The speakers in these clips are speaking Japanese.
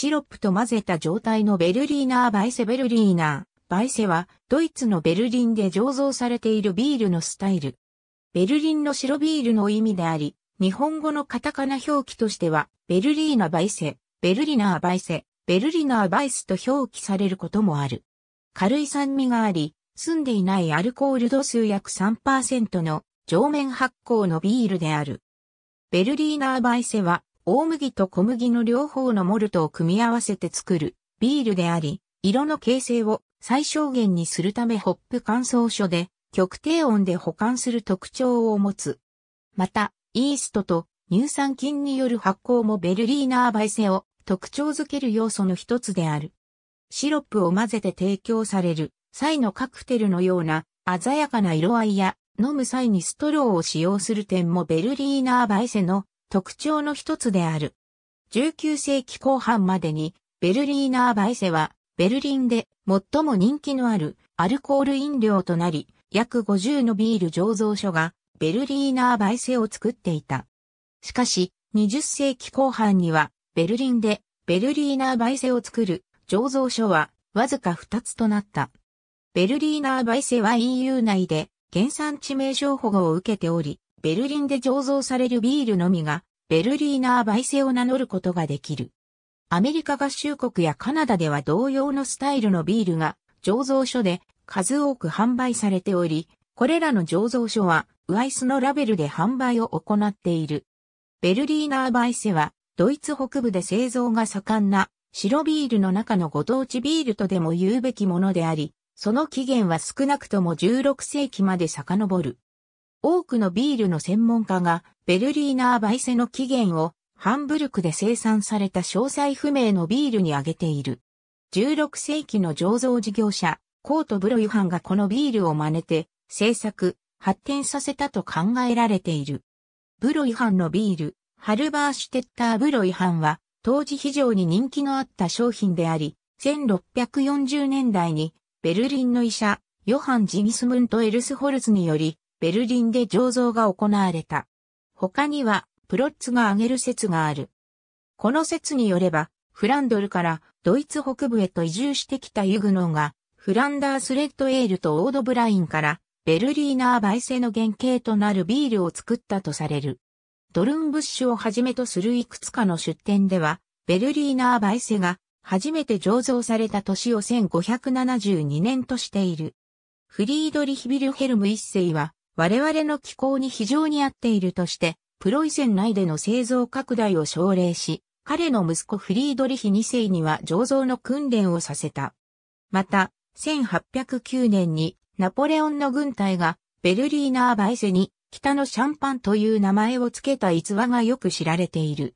シロップと混ぜた状態のベルリーナーバイセベルリーナーバイセはドイツのベルリンで醸造されているビールのスタイル。ベルリンの白ビールの意味であり、日本語のカタカナ表記としては、ベルリーナバイセ、ベルリナーバイセ、ベルリナーバイスと表記されることもある。軽い酸味があり、澄んでいないアルコール度数約3%の上面発酵のビールである。ベルリーナーバイセは大麦と小麦の両方のモルトを組み合わせて作るビールであり、色の形成を最小限にするためホップ乾燥所で極低温で保管する特徴を持つ。また、イーストと乳酸菌による発酵もベルリーナーバイセを特徴づける要素の一つである。シロップを混ぜて提供される際のカクテルのような鮮やかな色合いや飲む際にストローを使用する点もベルリーナーバイセの特徴の一つである。19世紀後半までにベルリーナーバイセはベルリンで最も人気のあるアルコール飲料となり、約50のビール醸造所がベルリーナーバイセを作っていた。しかし、20世紀後半にはベルリンでベルリーナーバイセを作る醸造所はわずか2つとなった。ベルリーナーバイセは EU 内で原産地名称保護を受けており、ベルリンで醸造されるビールのみがベルリーナー・バイセを名乗ることができる。アメリカ合衆国やカナダでは同様のスタイルのビールが醸造所で数多く販売されており、これらの醸造所はウアイスのラベルで販売を行っている。ベルリーナー・バイセはドイツ北部で製造が盛んな白ビールの中のご当地ビールとでも言うべきものであり、その起源は少なくとも16世紀まで遡る。多くのビールの専門家がベルリーナーバイセの起源をハンブルクで生産された詳細不明のビールに挙げている。16世紀の醸造事業者、コート・ブロイハンがこのビールを真似て制作、発展させたと考えられている。ブロイハンのビール、ハルバーシュテッターブロイハンは、当時非常に人気のあった商品であり、1640年代に、ベルリンの医者、ヨハン・ジギスムント・エルスホルツにより、ベルリンで醸造が行われた。他には、プロッツが挙げる説がある。この説によれば、フランドルからドイツ北部へと移住してきたユグノーが、フランダースレッドエールとオードブラインからベルリーナーバイセの原型となるビールを作ったとされる。ドルンブッシュをはじめとするいくつかの出店では、ベルリーナーバイセが初めて醸造された年を1572年としている。フリードリヒビルヘルム一世は我々の気候に非常に合っているとして、プロイセン内での製造拡大を奨励し、彼の息子フリードリヒ2世には醸造の訓練をさせた。また、1809年にナポレオンの軍隊がベルリーナーバイセに北のシャンパンという名前を付けた逸話がよく知られている。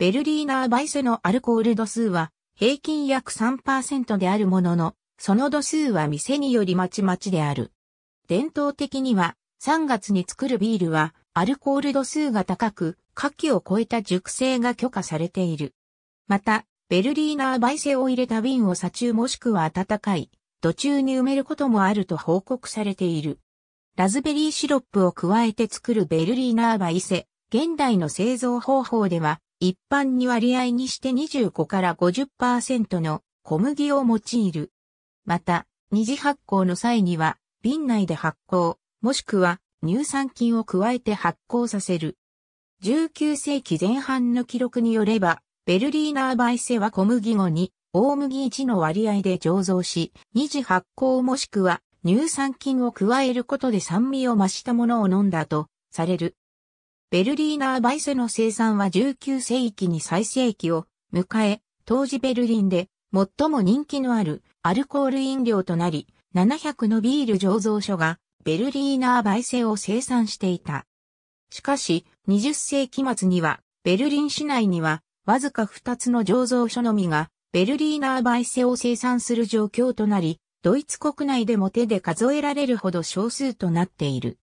ベルリーナーバイセのアルコール度数は平均約3%であるものの、その度数は店によりまちまちである。伝統的には3月に作るビールはアルコール度数が高く、夏季を超えた熟成が許可されている。また、ベルリーナー焙セを入れた瓶を砂中もしくは温かい、途中に埋めることもあると報告されている。ラズベリーシロップを加えて作るベルリーナー焙セ、現代の製造方法では、一般に割合にして25から50%の小麦を用いる。また、二次発酵の際には、瓶内で発酵、もしくは乳酸菌を加えて発酵させる。19世紀前半の記録によれば、ベルリーナーバイセは小麦後に大麦1の割合で醸造し、二次発酵もしくは乳酸菌を加えることで酸味を増したものを飲んだとされる。ベルリーナーバイセの生産は19世紀に最盛期を迎え、当時ベルリンで最も人気のあるアルコール飲料となり、700のビール醸造所がベルリーナー焙セを生産していた。しかし、20世紀末には、ベルリン市内には、わずか2つの醸造所のみが、ベルリーナー焙セを生産する状況となり、ドイツ国内でも手で数えられるほど少数となっている。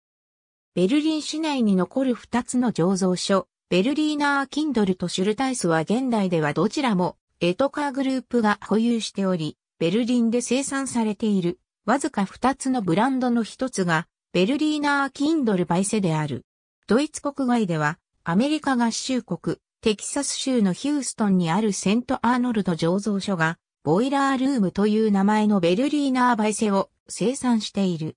ベルリン市内に残る2つの醸造所、ベルリーナー・キンドルとシュルタイスは現代ではどちらもエトカーグループが保有しており、ベルリンで生産されている。わずか2つのブランドの1つが、ベルリーナー・キンドル・バイセである。ドイツ国外では、アメリカ合衆国、テキサス州のヒューストンにあるセント・アーノルド醸造所が、ボイラールームという名前のベルリーナー・バイセを生産している。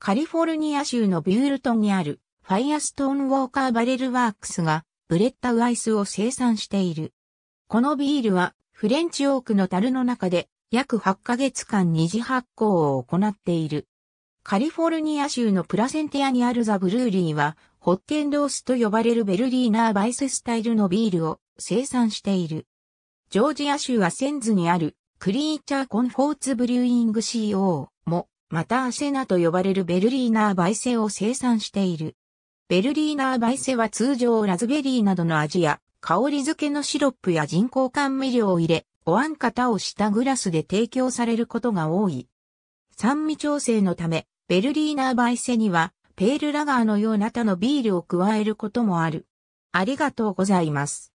カリフォルニア州のビュールトンにある、ファイアストーンウォーカーバレルワークスが、ブレッタウアイスを生産している。このビールは、フレンチオークの樽の中で、約8ヶ月間二次発酵を行っている。カリフォルニア州のプラセンティアにあるザ・ブルーリーは、ホッケンロースと呼ばれるベルリーナーバイススタイルのビールを生産している。ジョージア州アセンズにあるクリーチャーコンフォーツブリューイング CO も、またアセナと呼ばれるベルリーナーバイセを生産している。ベルリーナーバイセは通常ラズベリーなどの味や香り付けのシロップや人工甘味料を入れ、おか型をしたグラスで提供されることが多い。酸味調整のため、ベルリーナーバイセには、ペールラガーのような他のビールを加えることもある。ありがとうございます。